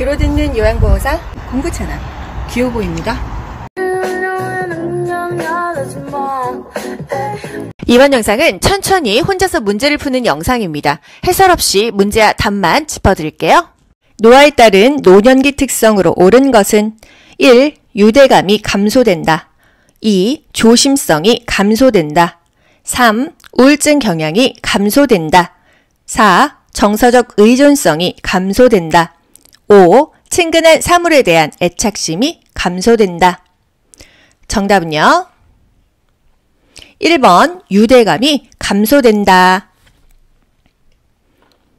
귀로 듣는 요양보호사 공부 채널 귀요보입니다. 이번 영상은 천천히 혼자서 문제를 푸는 영상입니다. 해설 없이 문제와 답만 짚어드릴게요. 노화에 따른 노년기 특성으로 옳은 것은 1. 유대감이 감소된다. 2. 조심성이 감소된다. 3. 우울증 경향이 감소된다. 4. 정서적 의존성이 감소된다. 5. 친근한 사물에 대한 애착심이 감소된다. 정답은요. 1번 유대감이 감소된다.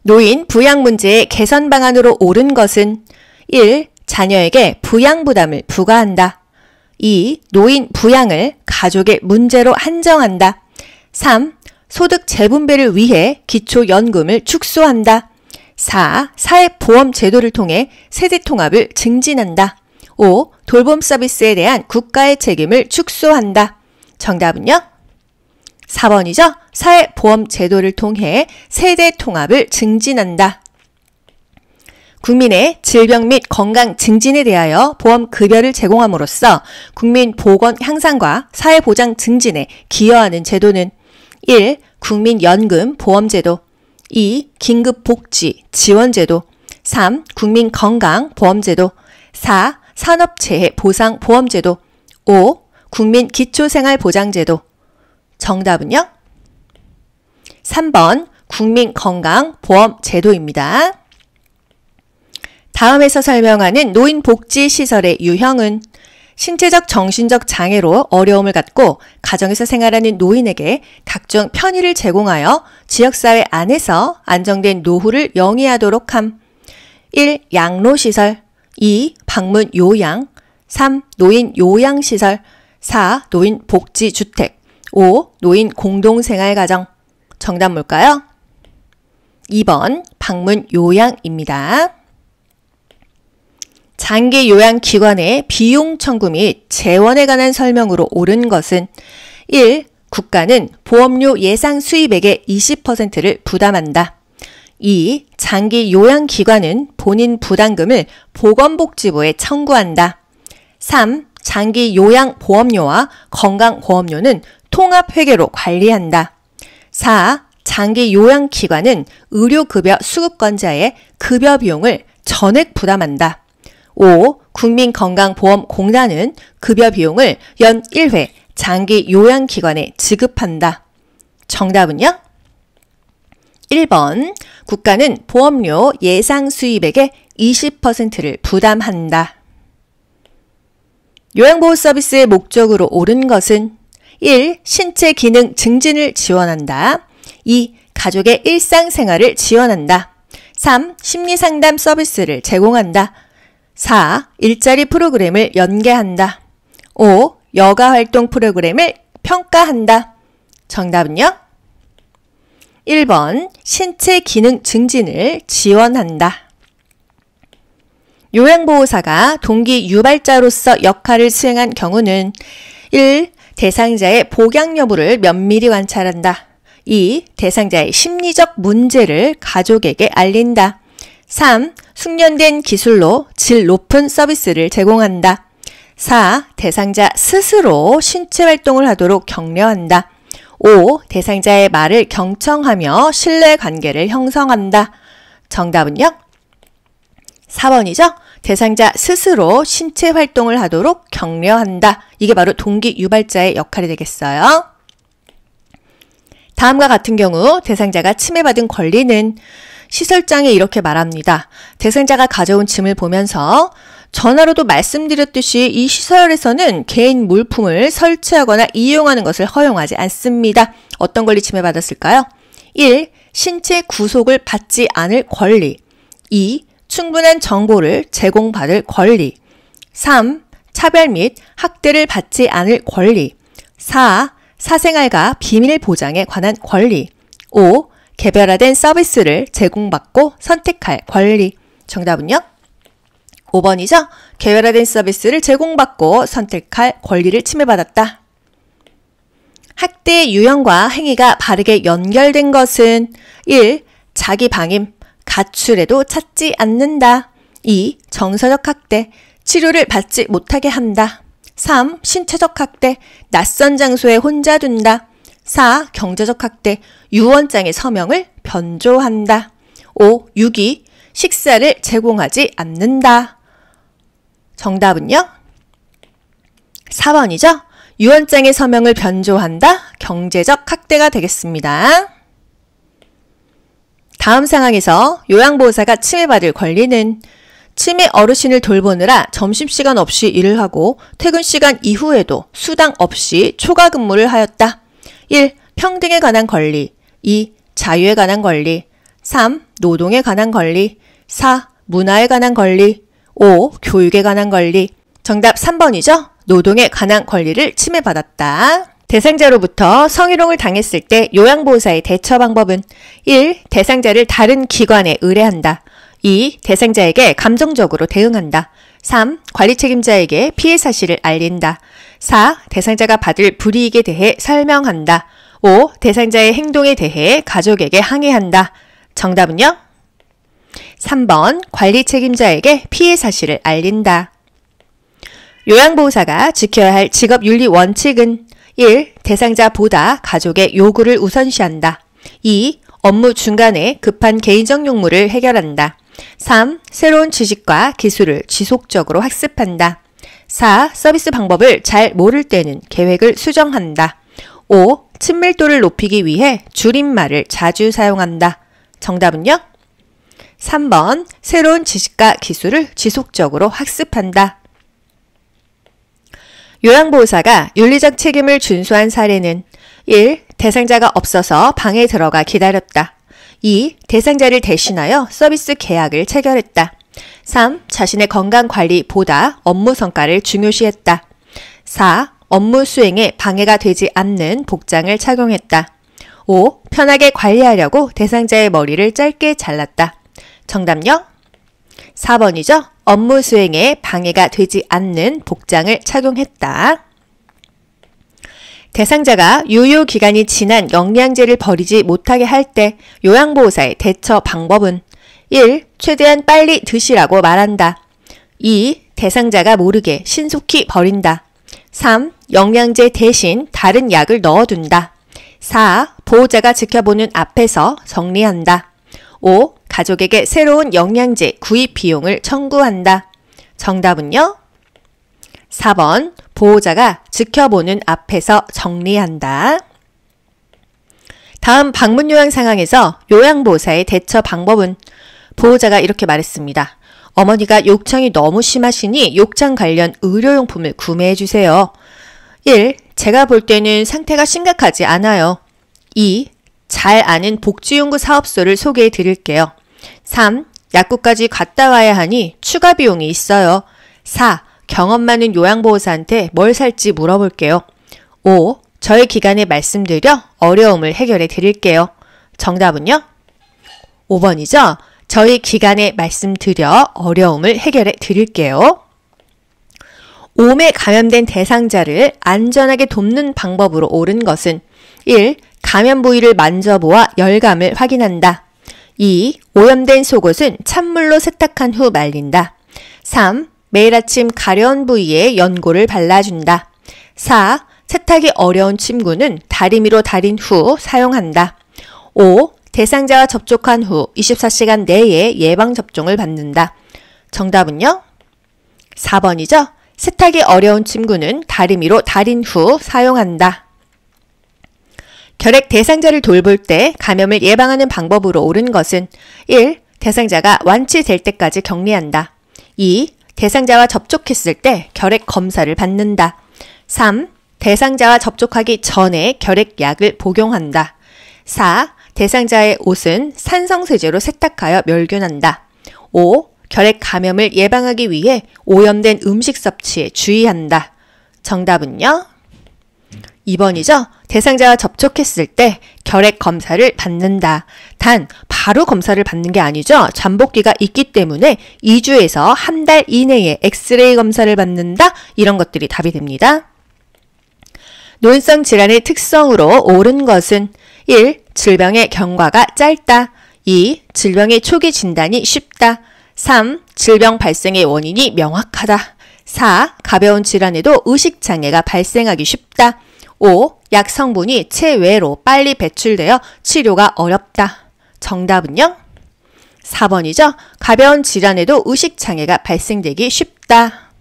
노인 부양 문제의 개선 방안으로 옳은 것은 1. 자녀에게 부양 부담을 부과한다. 2. 노인 부양을 가족의 문제로 한정한다. 3. 소득 재분배를 위해 기초연금을 축소한다. 4. 사회보험 제도를 통해 세대 통합을 증진한다. 5. 돌봄 서비스에 대한 국가의 책임을 축소한다. 정답은요? 4번이죠. 사회보험 제도를 통해 세대 통합을 증진한다. 국민의 질병 및 건강 증진에 대하여 보험 급여를 제공함으로써 국민 보건 향상과 사회보장 증진에 기여하는 제도는 1. 국민연금 보험제도 2. 긴급복지 지원제도 3. 국민건강보험제도 4. 산업재해보상보험제도 5. 국민기초생활보장제도 정답은요? 3번 국민건강보험제도입니다. 다음에서 설명하는 노인복지시설의 유형은 신체적 정신적 장애로 어려움을 갖고 가정에서 생활하는 노인에게 각종 편의를 제공하여 지역사회 안에서 안정된 노후를 영위하도록 함. 1. 양로시설 2. 방문 요양 3. 노인 요양시설 4. 노인 복지주택 5. 노인 공동생활가정 정답 뭘까요? 2번 방문 요양입니다. 장기 요양 기관의 비용 청구 및 재원에 관한 설명으로 옳은 것은 1. 국가는 보험료 예상 수입액의 20%를 부담한다. 2. 장기 요양 기관은 본인 부담금을 보건복지부에 청구한다. 3. 장기 요양 보험료와 건강 보험료는 통합 회계로 관리한다. 4. 장기 요양 기관은 의료급여 수급권자의 급여 비용을 전액 부담한다. 5. 국민건강보험공단은 급여 비용을 연 1회 장기 요양기관에 지급한다. 정답은요? 1번. 국가는 보험료 예상 수입액의 20%를 부담한다. 요양보호 서비스의 목적으로 옳은 것은 1. 신체 기능 증진을 지원한다. 2. 가족의 일상생활을 지원한다. 3. 심리상담 서비스를 제공한다. 4. 일자리 프로그램을 연계한다. 5. 여가 활동 프로그램을 평가한다. 정답은요? 1번 신체 기능 증진을 지원한다. 요양보호사가 동기 유발자로서 역할을 수행한 경우는 1. 대상자의 복양 여부를 면밀히 관찰한다. 2. 대상자의 심리적 문제를 가족에게 알린다. 3. 숙련된 기술로 질 높은 서비스를 제공한다. 4. 대상자 스스로 신체 활동을 하도록 격려한다. 5. 대상자의 말을 경청하며 신뢰 관계를 형성한다. 정답은요? 4번이죠? 대상자 스스로 신체 활동을 하도록 격려한다. 이게 바로 동기 유발자의 역할이 되겠어요. 다음과 같은 경우 대상자가 침해받은 권리는 시설장에 이렇게 말합니다. 대생자가 가져온 짐을 보면서 전화로도 말씀드렸듯이 이 시설에서는 개인 물품을 설치하거나 이용하는 것을 허용하지 않습니다. 어떤 권리 침해받았을까요? 1. 신체 구속을 받지 않을 권리. 2. 충분한 정보를 제공받을 권리. 3. 차별 및 학대를 받지 않을 권리. 4. 사생활과 비밀 보장에 관한 권리. 5. 개별화된 서비스를 제공받고 선택할 권리. 정답은요? 5번이죠? 개별화된 서비스를 제공받고 선택할 권리를 침해받았다. 학대 유형과 행위가 바르게 연결된 것은 1. 자기 방임, 가출에도 찾지 않는다. 2. 정서적 학대, 치료를 받지 못하게 한다. 3. 신체적 학대, 낯선 장소에 혼자 둔다. 4. 경제적 학대, 유언장의 서명을 변조한다. 5. 6기 식사를 제공하지 않는다. 정답은요? 4번이죠? 유언장의 서명을 변조한다. 경제적 학대가 되겠습니다. 다음 상황에서 요양보호사가 침해받을 권리는 치매 어르신을 돌보느라 점심시간 없이 일을 하고 퇴근 시간 이후에도 수당 없이 초과 근무를 하였다. 1. 평등에 관한 권리 2. 자유에 관한 권리 3. 노동에 관한 권리 4. 문화에 관한 권리 5. 교육에 관한 권리 정답 3번이죠? 노동에 관한 권리를 침해받았다. 대상자로부터 성희롱을 당했을 때 요양보호사의 대처 방법은 1. 대상자를 다른 기관에 의뢰한다. 2. 대상자에게 감정적으로 대응한다. 3. 관리 책임자에게 피해 사실을 알린다. 4. 대상자가 받을 불이익에 대해 설명한다. 5. 대상자의 행동에 대해 가족에게 항의한다. 정답은요? 3번. 관리 책임자에게 피해 사실을 알린다. 요양보호사가 지켜야 할 직업윤리 원칙은 1. 대상자보다 가족의 요구를 우선시한다. 2. 업무 중간에 급한 개인적 용무를 해결한다. 3. 새로운 지식과 기술을 지속적으로 학습한다. 4. 서비스 방법을 잘 모를 때는 계획을 수정한다. 5. 친밀도를 높이기 위해 줄임말을 자주 사용한다. 정답은요? 3번. 새로운 지식과 기술을 지속적으로 학습한다. 요양보호사가 윤리적 책임을 준수한 사례는 1. 대상자가 없어서 방에 들어가 기다렸다. 2. 대상자를 대신하여 서비스 계약을 체결했다. 3. 자신의 건강 관리보다 업무 성과를 중요시했다. 4. 업무 수행에 방해가 되지 않는 복장을 착용했다. 5. 편하게 관리하려고 대상자의 머리를 짧게 잘랐다. 정답요? 4번이죠. 업무 수행에 방해가 되지 않는 복장을 착용했다. 대상자가 유효 기간이 지난 영양제를 버리지 못하게 할 때 요양보호사의 대처 방법은 1. 최대한 빨리 드시라고 말한다. 2. 대상자가 모르게 신속히 버린다. 3. 영양제 대신 다른 약을 넣어둔다. 4. 보호자가 지켜보는 앞에서 정리한다. 5. 가족에게 새로운 영양제 구입 비용을 청구한다. 정답은요? 4번. 보호자가 지켜보는 앞에서 정리한다. 다음 방문 요양 상황에서 요양보호사의 대처 방법은 보호자가 이렇게 말했습니다. 어머니가 욕창이 너무 심하시니 욕창 관련 의료용품을 구매해 주세요. 1. 제가 볼 때는 상태가 심각하지 않아요. 2. 잘 아는 복지연구 사업소를 소개해 드릴게요. 3. 약국까지 갔다 와야 하니 추가 비용이 있어요. 4. 경험 많은 요양보호사한테 뭘 살지 물어볼게요. 5. 저의 기간에 말씀드려 어려움을 해결해 드릴게요. 정답은요? 5번이죠? 저희 기간에 말씀드려 어려움을 해결해 드릴게요. 옴에 감염된 대상자를 안전하게 돕는 방법으로 옳은 것은 1. 감염 부위를 만져보아 열감을 확인한다. 2. 오염된 속옷은 찬물로 세탁한 후 말린다. 3. 매일 아침 가려운 부위에 연고를 발라준다. 4. 세탁이 어려운 침구는 다리미로 다린 후 사용한다. 5. 대상자와 접촉한 후 24시간 내에 예방접종을 받는다. 정답은요? 4번이죠? 세탁이 어려운 침구는 다리미로 달인 후 사용한다. 결핵 대상자를 돌볼 때 감염을 예방하는 방법으로 옳은 것은 1. 대상자가 완치될 때까지 격리한다. 2. 대상자와 접촉했을 때 결핵 검사를 받는다. 3. 대상자와 접촉하기 전에 결핵약을 복용한다. 4. 대상자의 옷은 산성세제로 세탁하여 멸균한다. 5. 결핵 감염을 예방하기 위해 오염된 음식 섭취에 주의한다. 정답은요? 2번이죠. 대상자와 접촉했을 때 결핵 검사를 받는다. 단, 바로 검사를 받는 게 아니죠. 잠복기가 있기 때문에 2주에서 한 달 이내에 엑스레이 검사를 받는다. 이런 것들이 답이 됩니다. 논성 질환의 특성으로 옳은 것은 1. 질병의 경과가 짧다. 2. 질병의 초기 진단이 쉽다. 3. 질병 발생의 원인이 명확하다. 4. 가벼운 질환에도 의식장애가 발생하기 쉽다. 5. 약 성분이 체외로 빨리 배출되어 치료가 어렵다. 정답은요? 4번이죠. 가벼운 질환에도 의식장애가 발생되기 쉽다.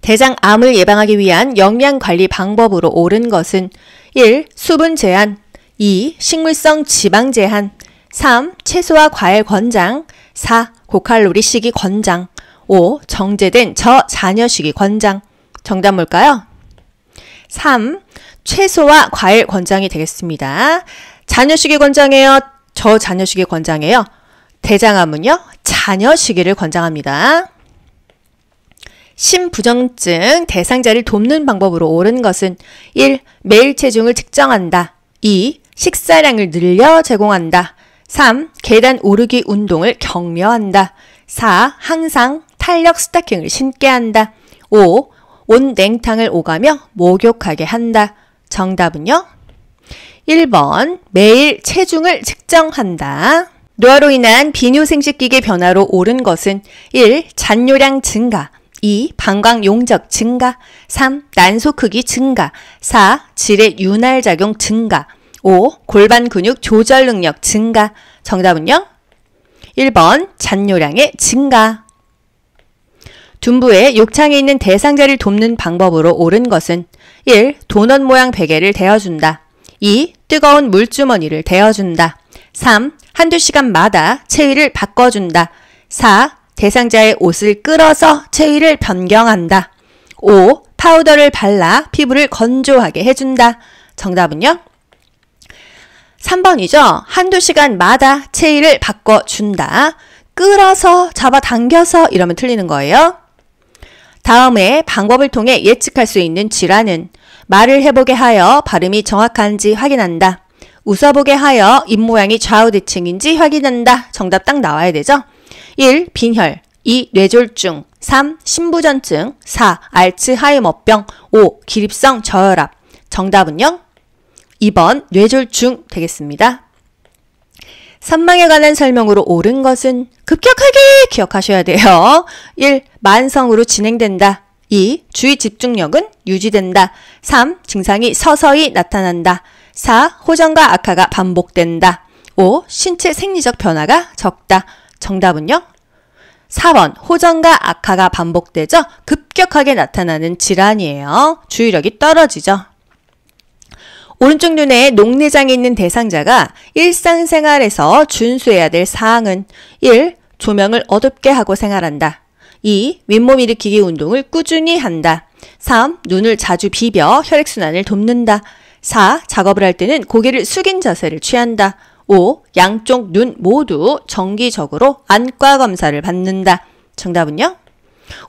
대장암을 예방하기 위한 영양관리 방법으로 옳은 것은 1. 수분 제한 2. 식물성 지방 제한 3. 채소와 과일 권장 4. 고칼로리 식이 권장 5. 정제된 저자녀 식이 권장 정답 뭘까요? 3. 채소와 과일 권장이 되겠습니다. 자녀 식이 권장해요? 저자녀 식이 권장해요? 대장암은요? 자녀 식이를 권장합니다. 심부정증 대상자를 돕는 방법으로 옳은 것은 1. 매일 체중을 측정한다. 2. 식사량을 늘려 제공한다. 3. 계단 오르기 운동을 격려한다. 4. 항상 탄력 스타킹을 신게 한다. 5. 온 냉탕을 오가며 목욕하게 한다. 정답은요? 1번 매일 체중을 측정한다. 노화로 인한 비뇨 생식기계 변화로 오른 것은 1. 잔뇨량 증가 2. 방광 용적 증가 3. 난소 크기 증가 4. 질의 윤활 작용 증가 5. 골반 근육 조절 능력 증가. 정답은요? 1번 잔뇨량의 증가. 둔부의 욕창에 있는 대상자를 돕는 방법으로 옳은 것은 1. 도넛 모양 베개를 데워준다 2. 뜨거운 물주머니를 데워준다 3. 한두 시간마다 체위를 바꿔준다. 4. 대상자의 옷을 끌어서 체위를 변경한다. 5. 파우더를 발라 피부를 건조하게 해준다. 정답은요? 3번이죠. 한두 시간마다 체위를 바꿔준다. 끌어서 잡아당겨서 이러면 틀리는 거예요. 다음에 방법을 통해 예측할 수 있는 질환은 말을 해보게 하여 발음이 정확한지 확인한다. 웃어보게 하여 입모양이 좌우대칭인지 확인한다. 정답 딱 나와야 되죠. 1. 빈혈 2. 뇌졸중 3. 신부전증 4. 알츠하이머병 5. 기립성 저혈압 정답은요? 2번 뇌졸중 되겠습니다. 산망에 관한 설명으로 옳은 것은 급격하게 기억하셔야 돼요. 1. 만성으로 진행된다. 2. 주의 집중력은 유지된다. 3. 증상이 서서히 나타난다. 4. 호전과 악화가 반복된다. 5. 신체 생리적 변화가 적다. 정답은요? 4번 호전과 악화가 반복되죠? 급격하게 나타나는 질환이에요. 주의력이 떨어지죠? 오른쪽 눈에 녹내장이 있는 대상자가 일상생활에서 준수해야 될 사항은 1. 조명을 어둡게 하고 생활한다. 2. 윗몸 일으키기 운동을 꾸준히 한다. 3. 눈을 자주 비벼 혈액순환을 돕는다. 4. 작업을 할 때는 고개를 숙인 자세를 취한다. 5. 양쪽 눈 모두 정기적으로 안과 검사를 받는다. 정답은요?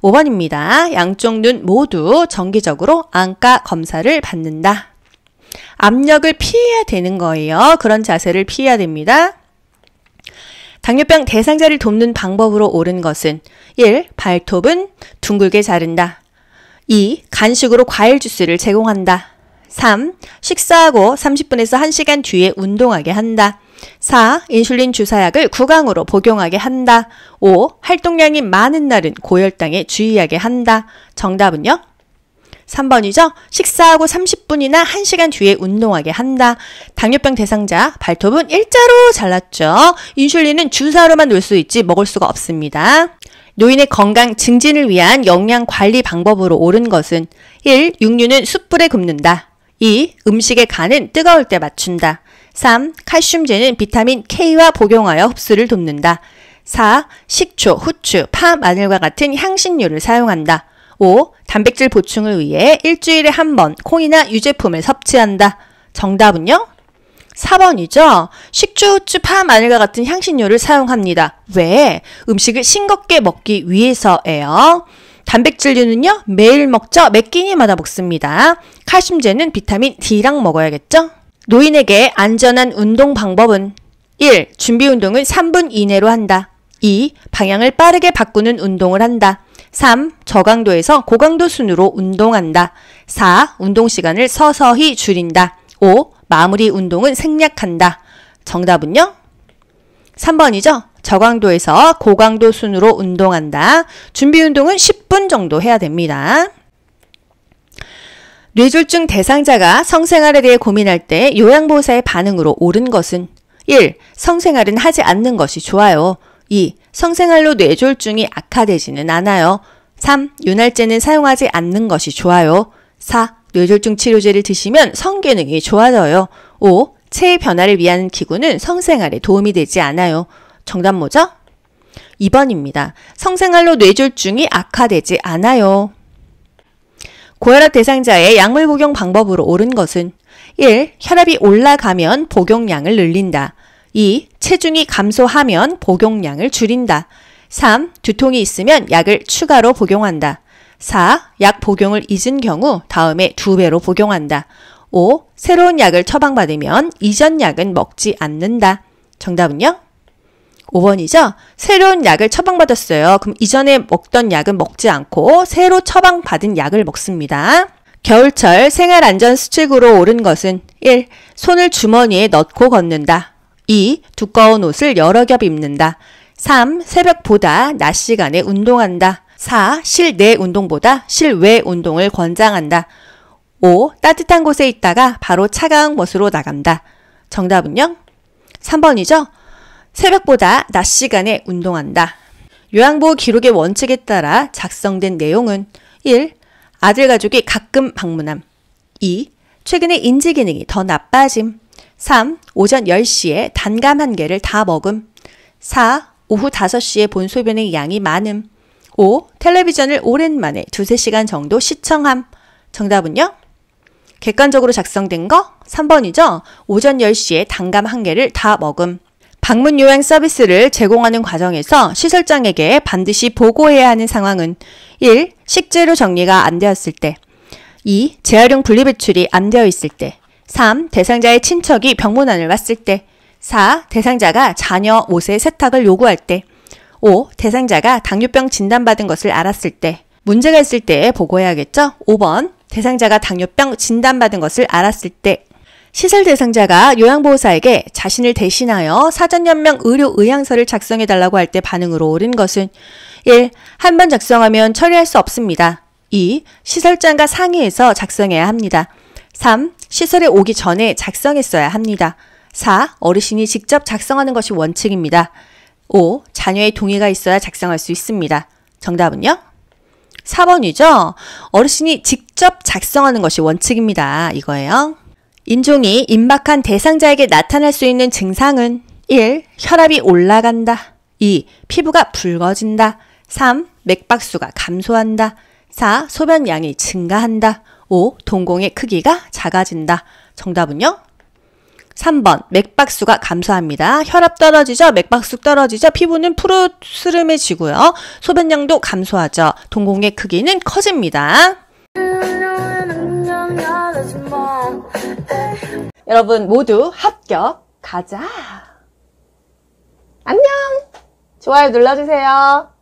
5번입니다. 양쪽 눈 모두 정기적으로 안과 검사를 받는다. 압력을 피해야 되는 거예요. 그런 자세를 피해야 됩니다. 당뇨병 대상자를 돕는 방법으로 옳은 것은 1. 발톱은 둥글게 자른다. 2. 간식으로 과일 주스를 제공한다. 3. 식사하고 30분에서 1시간 뒤에 운동하게 한다. 4. 인슐린 주사약을 구강으로 복용하게 한다. 5. 활동량이 많은 날은 고혈당에 주의하게 한다. 정답은요? 3번이죠. 식사하고 30분이나 1시간 뒤에 운동하게 한다. 당뇨병 대상자 발톱은 일자로 잘랐죠. 인슐린은 주사로만 놓을 수 있지 먹을 수가 없습니다. 노인의 건강 증진을 위한 영양 관리 방법으로 옳은 것은 1. 육류는 숯불에 굽는다. 2. 음식의 간은 뜨거울 때 맞춘다. 3. 칼슘제는 비타민 K와 복용하여 흡수를 돕는다. 4. 식초, 후추, 파, 마늘과 같은 향신료를 사용한다. 5. 단백질 보충을 위해 일주일에 한 번 콩이나 유제품을 섭취한다. 정답은요? 4번이죠. 식초, 후추, 파, 마늘과 같은 향신료를 사용합니다. 왜? 음식을 싱겁게 먹기 위해서예요. 단백질류는요, 매일 먹죠. 매 끼니마다 먹습니다. 칼슘제는 비타민 D랑 먹어야겠죠? 노인에게 안전한 운동 방법은 1. 준비 운동을 3분 이내로 한다. 2. 방향을 빠르게 바꾸는 운동을 한다. 3. 저강도에서 고강도 순으로 운동한다. 4. 운동 시간을 서서히 줄인다. 5. 마무리 운동은 생략한다. 정답은요? 3번이죠? 저강도에서 고강도 순으로 운동한다. 준비 운동은 10분 정도 해야 됩니다. 뇌졸중 대상자가 성생활에 대해 고민할 때 요양보호사의 반응으로 옳은 것은 1. 성생활은 하지 않는 것이 좋아요. 2. 성생활로 뇌졸중이 악화되지는 않아요. 3. 윤활제는 사용하지 않는 것이 좋아요. 4. 뇌졸중 치료제를 드시면 성기능이 좋아져요. 5. 체의 변화를 위한 기구는 성생활에 도움이 되지 않아요. 정답 뭐죠? 2번입니다. 성생활로 뇌졸중이 악화되지 않아요. 고혈압 대상자의 약물 복용 방법으로 옳은 것은 1. 혈압이 올라가면 복용량을 늘린다. 2. 체중이 감소하면 복용량을 줄인다. 3. 두통이 있으면 약을 추가로 복용한다. 4. 약 복용을 잊은 경우 다음에 두배로 복용한다. 5. 새로운 약을 처방받으면 이전 약은 먹지 않는다. 정답은요? 5번이죠? 새로운 약을 처방받았어요. 그럼 이전에 먹던 약은 먹지 않고 새로 처방받은 약을 먹습니다. 겨울철 생활안전수칙으로 오른 것은 1. 손을 주머니에 넣고 걷는다. 2. 두꺼운 옷을 여러 겹 입는다. 3. 새벽보다 낮 시간에 운동한다. 4. 실내 운동보다 실외 운동을 권장한다. 5. 따뜻한 곳에 있다가 바로 차가운 곳으로 나간다. 정답은요? 3번이죠? 새벽보다 낮 시간에 운동한다. 요양보호 기록의 원칙에 따라 작성된 내용은 1. 아들 가족이 가끔 방문함. 2. 최근에 인지 기능이 더 나빠짐. 3. 오전 10시에 단감 한 개를 다 먹음. 4. 오후 5시에 본 소변의 양이 많음. 5. 텔레비전을 오랜만에 두세 시간 정도 시청함. 정답은요? 객관적으로 작성된 거 3번이죠. 오전 10시에 단감 한 개를 다 먹음. 방문 요양 서비스를 제공하는 과정에서 시설장에게 반드시 보고해야 하는 상황은 1. 식재료 정리가 안 되었을 때 2. 재활용 분리배출이 안 되어 있을 때 3. 대상자의 친척이 병문안을 왔을 때 4. 대상자가 자녀 옷의 세탁을 요구할 때 5. 대상자가 당뇨병 진단받은 것을 알았을 때 문제가 있을 때 보고해야겠죠? 5번 대상자가 당뇨병 진단받은 것을 알았을 때 시설 대상자가 요양보호사에게 자신을 대신하여 사전연명 의료 의향서를 작성해 달라고 할 때 반응으로 옳은 것은 1. 한 번 작성하면 처리할 수 없습니다. 2. 시설장과 상의해서 작성해야 합니다. 3. 시설에 오기 전에 작성했어야 합니다. 4. 어르신이 직접 작성하는 것이 원칙입니다. 5. 자녀의 동의가 있어야 작성할 수 있습니다. 정답은요? 4번이죠? 어르신이 직접 작성하는 것이 원칙입니다. 이거예요. 인종이 임박한 대상자에게 나타날 수 있는 증상은 1. 혈압이 올라간다. 2. 피부가 붉어진다. 3. 맥박수가 감소한다. 4. 소변 양이 증가한다. 5. 동공의 크기가 작아진다. 정답은요? 3번 맥박수가 감소합니다. 혈압 떨어지죠? 맥박수 떨어지죠? 피부는 푸르스름해지고요. 소변량도 감소하죠. 동공의 크기는 커집니다. 여러분 모두 합격 가자. 안녕. 좋아요 눌러주세요.